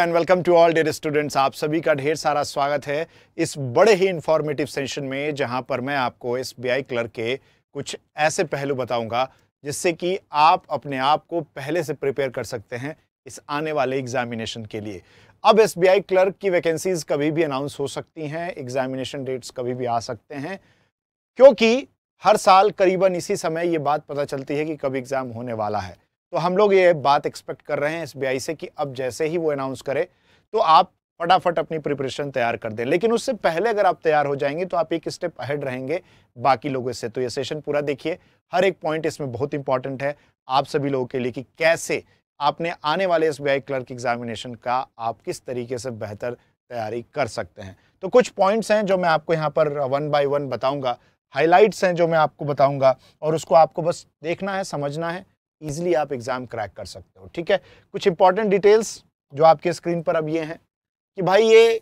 and welcome to all dear students आप सभी का ढेर सारा स्वागत है इस बड़े ही इन्फॉर्मेटिव सेशन में जहां पर मैं आपको एस बी क्लर्क के कुछ ऐसे पहलू बताऊंगा जिससे कि आप अपने आप को पहले से प्रिपेयर कर सकते हैं इस आने वाले एग्जामिनेशन के लिए अब एस बी क्लर्क की वैकेंसीज कभी भी अनाउंस हो सकती हैं एग्जामिनेशन डेट्स कभी भी आ सकते हैं क्योंकि हर साल करीबन इसी समय ये बात पता चलती है कि कब एग्ज़ाम होने वाला है तो हम लोग ये बात एक्सपेक्ट कर रहे हैं एस से कि अब जैसे ही वो अनाउंस करे तो आप फटाफट अपनी प्रिपरेशन तैयार कर दें लेकिन उससे पहले अगर आप तैयार हो जाएंगे तो आप एक स्टेप अहेड रहेंगे बाकी लोगों से तो ये सेशन पूरा देखिए हर एक पॉइंट इसमें बहुत इंपॉर्टेंट है आप सभी लोगों के लिए कि कैसे आपने आने वाले एस क्लर्क एग्जामिनेशन का आप किस तरीके से बेहतर तैयारी कर सकते हैं तो कुछ पॉइंट्स हैं जो मैं आपको यहाँ पर वन बाय वन बताऊँगा हाईलाइट्स हैं जो मैं आपको बताऊंगा और उसको आपको बस देखना है समझना है ईजिली आप एग्ज़ाम क्रैक कर सकते हो ठीक है कुछ इंपॉर्टेंट डिटेल्स जो आपके स्क्रीन पर अब ये हैं कि भाई ये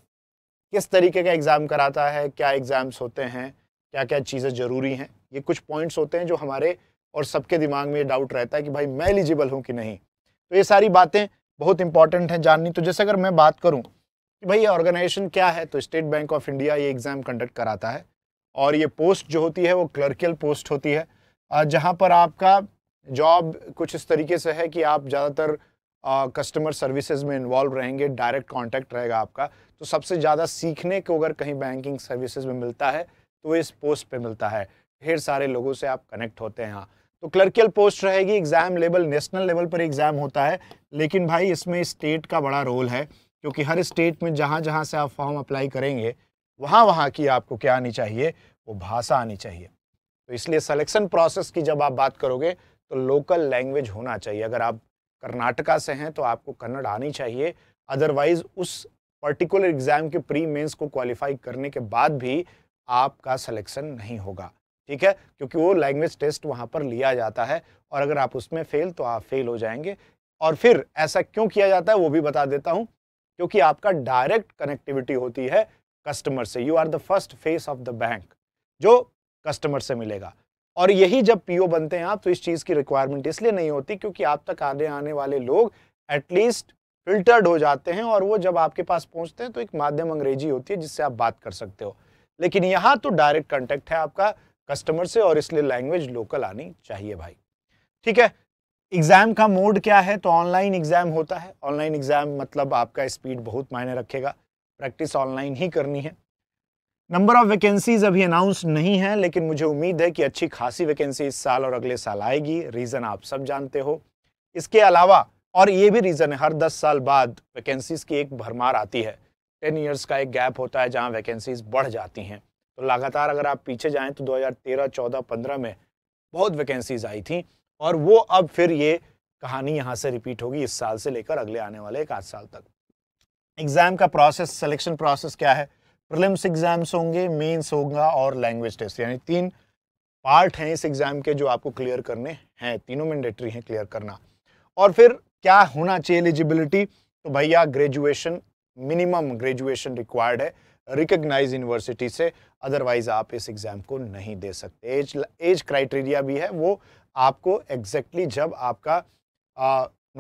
किस तरीके का एग्ज़ाम कराता है क्या एग्ज़ाम्स होते हैं क्या क्या चीज़ें ज़रूरी हैं ये कुछ पॉइंट्स होते हैं जो हमारे और सबके दिमाग में ये डाउट रहता है कि भाई मैं एलिजिबल हूँ कि नहीं तो ये सारी बातें बहुत इंपॉर्टेंट हैं जाननी तो जैसे अगर मैं बात करूँ कि भाई ये ऑर्गेनाइजेशन क्या है तो स्टेट बैंक ऑफ इंडिया ये एग्ज़ाम कंडक्ट कराता है और ये पोस्ट जो होती है वो क्लर्कियल पोस्ट होती है जहाँ पर आपका जॉब कुछ इस तरीके से है कि आप ज़्यादातर कस्टमर सर्विसेज में इन्वॉल्व रहेंगे डायरेक्ट कांटेक्ट रहेगा आपका तो सबसे ज़्यादा सीखने को अगर कहीं बैंकिंग सर्विसेज में मिलता है तो इस पोस्ट पे मिलता है ढेर सारे लोगों से आप कनेक्ट होते हैं यहाँ तो क्लर्कियल पोस्ट रहेगी एग्ज़ाम लेवल नेशनल लेवल पर एग्ज़ाम होता है लेकिन भाई इसमें स्टेट का बड़ा रोल है क्योंकि हर स्टेट में जहाँ जहाँ से आप फॉर्म अप्लाई करेंगे वहाँ वहाँ की आपको क्या आनी चाहिए वो भाषा आनी चाहिए तो इसलिए सलेक्शन प्रोसेस की जब आप बात करोगे तो लोकल लैंग्वेज होना चाहिए अगर आप कर्नाटका से हैं तो आपको कन्नड़ आनी चाहिए अदरवाइज उस पर्टिकुलर एग्ज़ाम के प्री मेंस को क्वालिफाई करने के बाद भी आपका सिलेक्शन नहीं होगा ठीक है क्योंकि वो लैंग्वेज टेस्ट वहाँ पर लिया जाता है और अगर आप उसमें फेल तो आप फेल हो जाएंगे और फिर ऐसा क्यों किया जाता है वो भी बता देता हूँ क्योंकि आपका डायरेक्ट कनेक्टिविटी होती है कस्टमर से you are the first face of the bank जो कस्टमर से मिलेगा और यही जब पीओ बनते हैं आप तो इस चीज़ की रिक्वायरमेंट इसलिए नहीं होती क्योंकि आप तक आने आने वाले लोग एटलीस्ट फिल्टर्ड हो जाते हैं और वो जब आपके पास पहुंचते हैं तो एक माध्यम अंग्रेजी होती है जिससे आप बात कर सकते हो लेकिन यहाँ तो डायरेक्ट कॉन्टैक्ट है आपका कस्टमर से और इसलिए लैंग्वेज लोकल आनी चाहिए भाई ठीक है एग्ज़ाम का मोड क्या है तो ऑनलाइन एग्ज़ाम होता है ऑनलाइन एग्ज़ाम मतलब आपका स्पीड बहुत मायने रखेगा प्रैक्टिस ऑनलाइन ही करनी है नंबर ऑफ वैकेंसीज अभी अनाउंस नहीं है लेकिन मुझे उम्मीद है कि अच्छी खासी वैकेंसी इस साल और अगले साल आएगी रीज़न आप सब जानते हो इसके अलावा और ये भी रीज़न है हर 10 साल बाद वैकेंसीज की एक भरमार आती है 10 इयर्स का एक गैप होता है जहाँ वैकेंसीज बढ़ जाती हैं तो लगातार अगर आप पीछे जाएँ तो 2013, 14, 15 में बहुत वैकेंसीज आई थी और वो अब फिर ये कहानी यहाँ से रिपीट होगी इस साल से लेकर अगले आने वाले एक आठ साल तक एग्ज़ाम का प्रोसेस सिलेक्शन प्रोसेस क्या है प्रिलिम्स एग्जाम्स होंगे मेंस होगा और लैंग्वेज टेस्ट यानी तीन पार्ट हैं इस एग्ज़ाम के जो आपको क्लियर करने हैं तीनों मैंडेटरी हैं क्लियर करना और फिर क्या होना चाहिए एलिजिबिलिटी तो भैया ग्रेजुएशन मिनिमम ग्रेजुएशन रिक्वायर्ड है रिकग्नाइज यूनिवर्सिटी से अदरवाइज आप इस एग्ज़ाम को नहीं दे सकते एज एज क्राइटेरिया भी है वो आपको एग्जैक्टली exactly जब आपका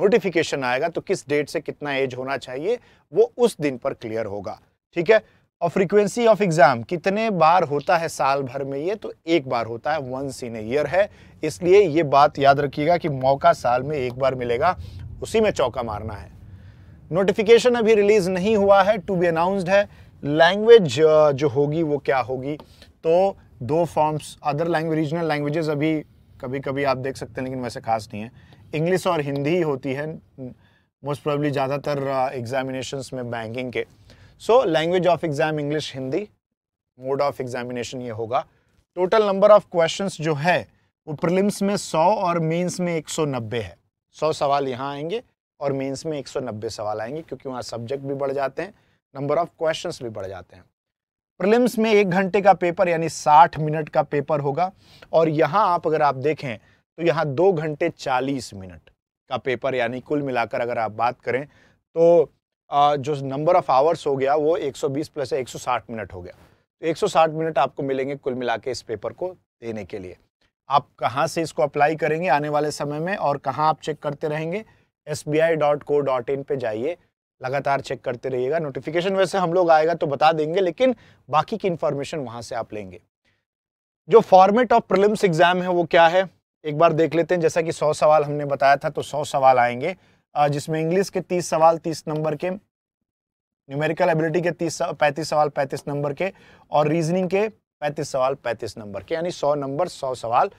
नोटिफिकेशन आएगा तो किस डेट से कितना एज होना चाहिए वो उस दिन पर क्लियर होगा ठीक है और फ्रीक्वेंसी ऑफ एग्ज़ाम कितने बार होता है साल भर में ये तो एक बार होता है वंस इन ईयर है इसलिए ये बात याद रखिएगा कि मौका साल में एक बार मिलेगा उसी में चौका मारना है नोटिफिकेशन अभी रिलीज़ नहीं हुआ है टू बी अनाउंस्ड है लैंग्वेज जो होगी वो क्या होगी तो दो forms other language regional languages अभी कभी कभी आप देख सकते हैं लेकिन वैसे खास नहीं है इंग्लिश और हिंदी ही होती है मोस्ट प्रॉब्ली ज़्यादातर एग्जामिनेशंस में बैंकिंग के so language of exam English Hindi mode of examination ये होगा टोटल नंबर ऑफ क्वेश्चंस जो है वो प्रिलिम्स में 100 और मेंस में 190 है 100 सवाल यहाँ आएंगे और मेंस में 190 सवाल आएंगे क्योंकि वहाँ सब्जेक्ट भी बढ़ जाते हैं नंबर ऑफ क्वेश्चन भी बढ़ जाते हैं प्रिलिम्स में एक घंटे का पेपर यानी 60 मिनट का पेपर होगा और यहाँ आप अगर आप देखें तो यहाँ दो घंटे 40 मिनट का पेपर यानी कुल मिलाकर अगर आप बात करें तो जो नंबर ऑफ आवर्स हो गया वो 120 प्लस 160 मिनट हो गया तो 160 मिनट आपको मिलेंगे कुल मिला के इस पेपर को देने के लिए आप कहाँ से इसको अप्लाई करेंगे आने वाले समय में और कहाँ आप चेक करते रहेंगे S B I dot co dot in जाइए लगातार चेक करते रहिएगा नोटिफिकेशन वैसे हम लोग आएगा तो बता देंगे लेकिन बाकी की इन्फॉर्मेशन वहाँ से आप लेंगे जो फॉर्मेट ऑफ प्रिलिम्स एग्जाम है वो क्या है एक बार देख लेते हैं जैसा कि सौ सवाल हमने बताया था तो सौ सवाल आएंगे जिसमें इंग्लिश के तीस सवाल तीस नंबर के न्यूमेरिकल एबिलिटी के तीस पैंतीस सवाल पैंतीस नंबर के और रीजनिंग के पैंतीस सवाल पैंतीस नंबर के यानी सौ नंबर सौ सवाल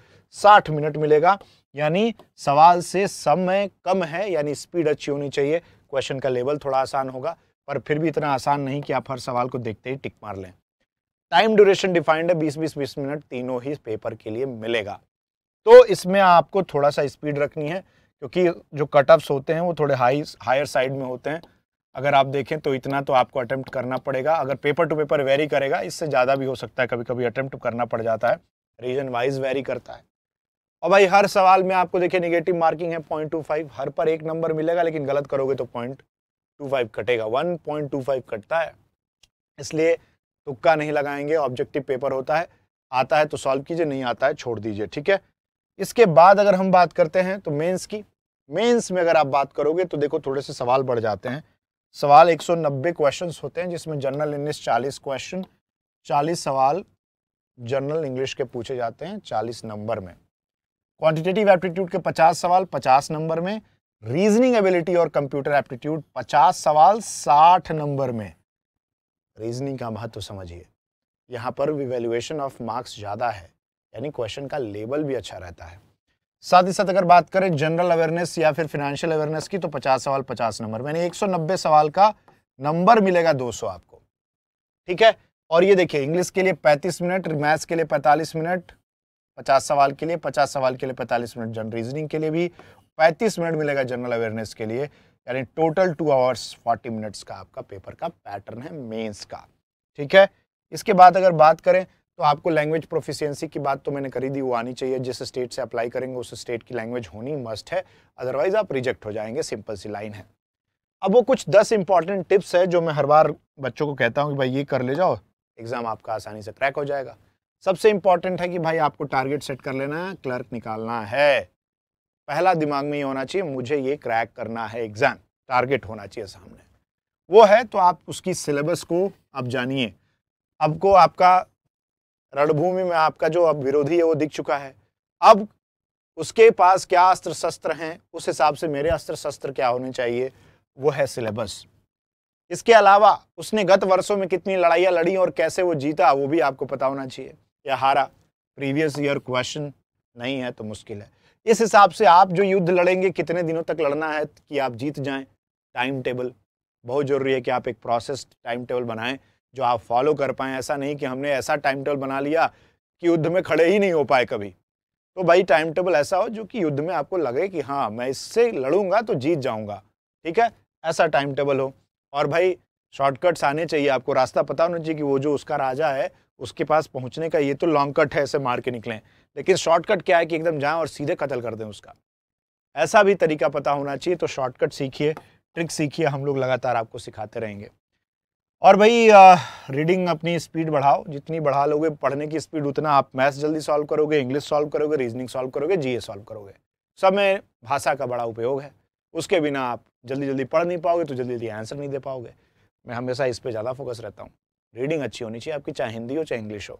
साठ मिनट मिलेगा यानी सवाल से समय कम है यानी स्पीड अच्छी होनी चाहिए क्वेश्चन का लेवल थोड़ा आसान होगा पर फिर भी इतना आसान नहीं कि आप हर सवाल को देखते ही टिक मार लें टाइम ड्यूरेशन डिफाइंड है बीस बीस बीस मिनट तीनों ही पेपर के लिए मिलेगा तो इसमें आपको थोड़ा सा स्पीड रखनी है क्योंकि जो कट ऑफ्स होते हैं वो थोड़े हाई हायर साइड में होते हैं अगर आप देखें तो इतना तो आपको अटैम्प्ट करना पड़ेगा अगर पेपर टू पेपर वेरी करेगा इससे ज़्यादा भी हो सकता है कभी कभी अटैम्प्ट करना पड़ जाता है रीजन वाइज वेरी करता है और भाई हर सवाल में आपको देखिए निगेटिव मार्किंग है पॉइंट टू फाइव हर पर एक नंबर मिलेगा लेकिन गलत करोगे तो पॉइंट टू फाइव कटेगा वन पॉइंट टू फाइव कटता है इसलिए तुक्का नहीं लगाएंगे ऑब्जेक्टिव पेपर होता है आता है तो सॉल्व कीजिए नहीं आता है छोड़ दीजिए ठीक है इसके बाद अगर हम बात करते हैं तो मेंस की मेंस में अगर आप बात करोगे तो देखो थोड़े से सवाल बढ़ जाते हैं सवाल 190 क्वेश्चंस होते हैं जिसमें जनरल इंग्लिश 40 क्वेश्चन 40 सवाल जनरल इंग्लिश के पूछे जाते हैं 40 नंबर में क्वांटिटेटिव एप्टीट्यूड के 50 सवाल 50 नंबर में रीजनिंग एबिलिटी और कंप्यूटर एप्टीट्यूड 50 सवाल 60 नंबर में रीजनिंग का महत्व समझिए यहाँ पर विवेल्युएशन ऑफ मार्क्स ज़्यादा है यानी क्वेश्चन का लेबल भी अच्छा रहता है साथ ही साथ अगर बात करें जनरल अवेयरनेस या फिर फिनेंशियल अवेयरनेस की तो 50 सवाल 50 नंबर मैंने 190 सवाल का नंबर मिलेगा 200 आपको ठीक है और ये देखिए इंग्लिश के लिए 35 मिनट मैथ्स के लिए 45 मिनट 50 सवाल के लिए 50 सवाल के लिए 45 मिनट जनरल रीजनिंग के लिए भी 35 मिनट मिलेगा जनरल अवेयरनेस के लिए यानी टोटल टू आवर्स 40 मिनट्स का आपका पेपर का पैटर्न है मेंस का ठीक है इसके बाद अगर बात करें तो आपको लैंग्वेज प्रोफिशियंसी की बात तो मैंने करी दी वो आनी चाहिए जिस स्टेट से अप्लाई करेंगे उस स्टेट की लैंग्वेज होनी मस्ट है अदरवाइज आप रिजेक्ट हो जाएंगे सिंपल सी लाइन है अब वो कुछ दस इंपॉर्टेंट टिप्स है जो मैं हर बार बच्चों को कहता हूँ कि भाई ये कर ले जाओ एग्ज़ाम आपका आसानी से क्रैक हो जाएगा सबसे इम्पॉर्टेंट है कि भाई आपको टारगेट सेट कर लेना है क्लर्क निकालना है पहला दिमाग में ये होना चाहिए मुझे ये क्रैक करना है एग्ज़ाम टारगेट होना चाहिए सामने वो है तो आप उसकी सिलेबस को आप जानिए आपको आपका रणभूमि में आपका जो अब विरोधी है वो दिख चुका है अब उसके पास क्या अस्त्र शस्त्र हैं उस हिसाब से मेरे अस्त्र शस्त्र क्या होने चाहिए वो है सिलेबस इसके अलावा उसने गत वर्षों में कितनी लड़ाइयाँ लड़ी और कैसे वो जीता वो भी आपको पता होना चाहिए या हारा प्रीवियस ईयर क्वेश्चन नहीं है तो मुश्किल है इस हिसाब से आप जो युद्ध लड़ेंगे कितने दिनों तक लड़ना है कि आप जीत जाएं टाइम टेबल बहुत ज़रूरी है कि आप एक प्रोसेस टाइम टेबल बनाएं जो आप फॉलो कर पाए ऐसा नहीं कि हमने ऐसा टाइम टेबल बना लिया कि युद्ध में खड़े ही नहीं हो पाए कभी तो भाई टाइम टेबल ऐसा हो जो कि युद्ध में आपको लगे कि हाँ मैं इससे लड़ूंगा तो जीत जाऊंगा ठीक है ऐसा टाइम टेबल हो और भाई शॉर्टकट्स आने चाहिए आपको रास्ता पता होना चाहिए कि वो जो उसका राजा है उसके पास पहुंचने का ये तो लॉन्ग कट है ऐसे मार के निकलें लेकिन शॉर्टकट क्या है कि एकदम जाएं और सीधे कतल कर दें उसका ऐसा भी तरीका पता होना चाहिए तो शॉर्टकट सीखिए ट्रिक सीखिए हम लोग लगातार आपको सिखाते रहेंगे और भाई रीडिंग अपनी स्पीड बढ़ाओ जितनी बढ़ा लोगे पढ़ने की स्पीड उतना आप मैथ्स जल्दी सॉल्व करोगे इंग्लिश सॉल्व करोगे रीजनिंग सॉल्व करोगे जीए सॉल्व करोगे सब में भाषा का बड़ा उपयोग है उसके बिना आप जल्दी जल्दी पढ़ नहीं पाओगे तो जल्दी जल्दी आंसर नहीं दे पाओगे मैं हमेशा इस पर ज़्यादा फोकस रहता हूँ रीडिंग अच्छी होनी चाहिए आपकी चाहे हिंदी हो चाहे इंग्लिश हो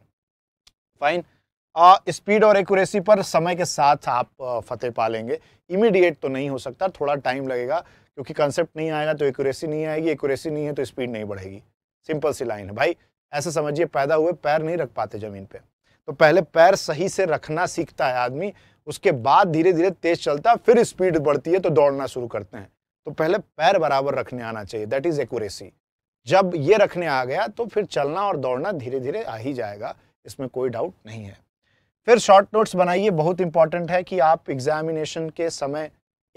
फाइन स्पीड और एक्यूरेसी पर समय के साथ आप फतेह पा लेंगे इमीडिएट तो नहीं हो सकता थोड़ा टाइम लगेगा क्योंकि कंसेप्ट नहीं आएगा तो एक्यूरेसी नहीं आएगी एक्यूरेसी नहीं है तो स्पीड नहीं बढ़ेगी सिंपल सी लाइन है भाई ऐसा समझिए पैदा हुए पैर नहीं रख पाते ज़मीन पे तो पहले पैर सही से रखना सीखता है आदमी उसके बाद धीरे धीरे तेज चलता है फिर स्पीड बढ़ती है तो दौड़ना शुरू करते हैं तो पहले पैर बराबर रखने आना चाहिए दैट इज़ एक्यूरेसी जब ये रखने आ गया तो फिर चलना और दौड़ना धीरे धीरे आ ही जाएगा इसमें कोई डाउट नहीं है फिर शॉर्ट नोट्स बनाइए बहुत इंपॉर्टेंट है कि आप एग्जामिनेशन के समय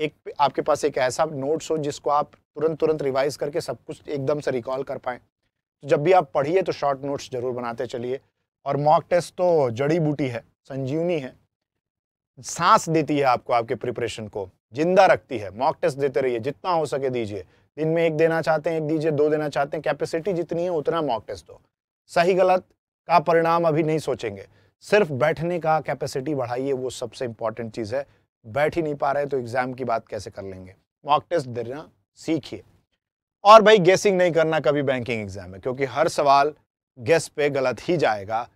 एक आपके पास एक ऐसा नोट्स हो जिसको आप तुरंत तुरंत रिवाइज करके सब कुछ एकदम से रिकॉल कर पाएँ तो जब भी आप पढ़िए तो शॉर्ट नोट्स जरूर बनाते चलिए और मॉक टेस्ट तो जड़ी बूटी है संजीवनी है सांस देती है आपको आपके प्रिपरेशन को जिंदा रखती है मॉक टेस्ट देते रहिए जितना हो सके दीजिए दिन में एक देना चाहते हैं एक दीजिए दो देना चाहते हैं कैपेसिटी जितनी है उतना मॉक टेस्ट दो सही गलत का परिणाम अभी नहीं सोचेंगे सिर्फ बैठने का कैपेसिटी बढ़ाइए वो सबसे इंपॉर्टेंट चीज़ है बैठ ही नहीं पा रहे तो एग्जाम की बात कैसे कर लेंगे मॉक टेस्ट देना सीखिए और भाई गेसिंग नहीं करना कभी बैंकिंग एग्जाम में क्योंकि हर सवाल गेस पे गलत ही जाएगा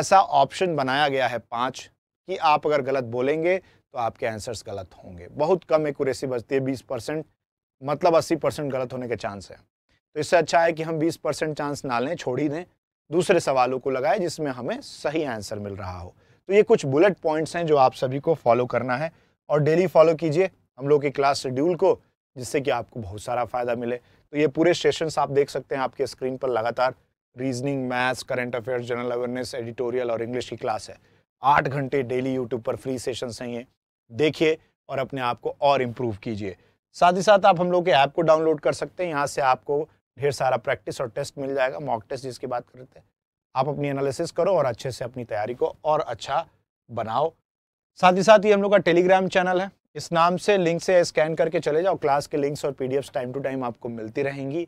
ऐसा ऑप्शन बनाया गया है पाँच कि आप अगर गलत बोलेंगे तो आपके आंसर्स गलत होंगे बहुत कम एक्यूरेसी बचती है बीस परसेंट मतलब अस्सी परसेंट गलत होने के चांस है तो इससे अच्छा है कि हम बीस परसेंट चांस ना लें छोड़ ही दें दूसरे सवालों को लगाए जिसमें हमें सही आंसर मिल रहा हो तो ये कुछ बुलेट पॉइंट्स हैं जो आप सभी को फॉलो करना है और डेली फॉलो कीजिए हम लोग की क्लास शेड्यूल को जिससे कि आपको बहुत सारा फ़ायदा मिले तो ये पूरे सेशंस आप देख सकते हैं आपके स्क्रीन पर लगातार reasoning maths current affairs general awareness editorial और इंग्लिश की क्लास है आठ घंटे डेली यूट्यूब पर फ्री सेशन हैं ये देखिए और अपने आप को और इम्प्रूव कीजिए साथ ही साथ आप हम लोग के ऐप को डाउनलोड कर सकते हैं यहाँ से आपको ढेर सारा प्रैक्टिस और टेस्ट मिल जाएगा मॉक टेस्ट जिसकी बात करते हैं आप अपनी एनालिसिस करो और अच्छे से अपनी तैयारी को और अच्छा बनाओ साथ ही साथ ये हम लोग का टेलीग्राम चैनल है इस नाम से लिंक से स्कैन करके चले जाओ क्लास के लिंक्स और पीडीएफ्स टाइम टू टाइम आपको मिलती रहेंगी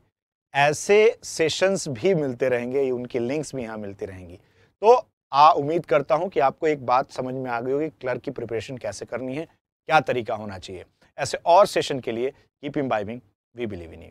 ऐसे सेशंस भी मिलते रहेंगे उनकी लिंक्स भी यहाँ मिलती रहेंगी तो आ उम्मीद करता हूँ कि आपको एक बात समझ में आ गई होगी क्लर्क की प्रिपरेशन कैसे करनी है क्या तरीका होना चाहिए ऐसे और सेशन के लिए keep imbibing we believe in you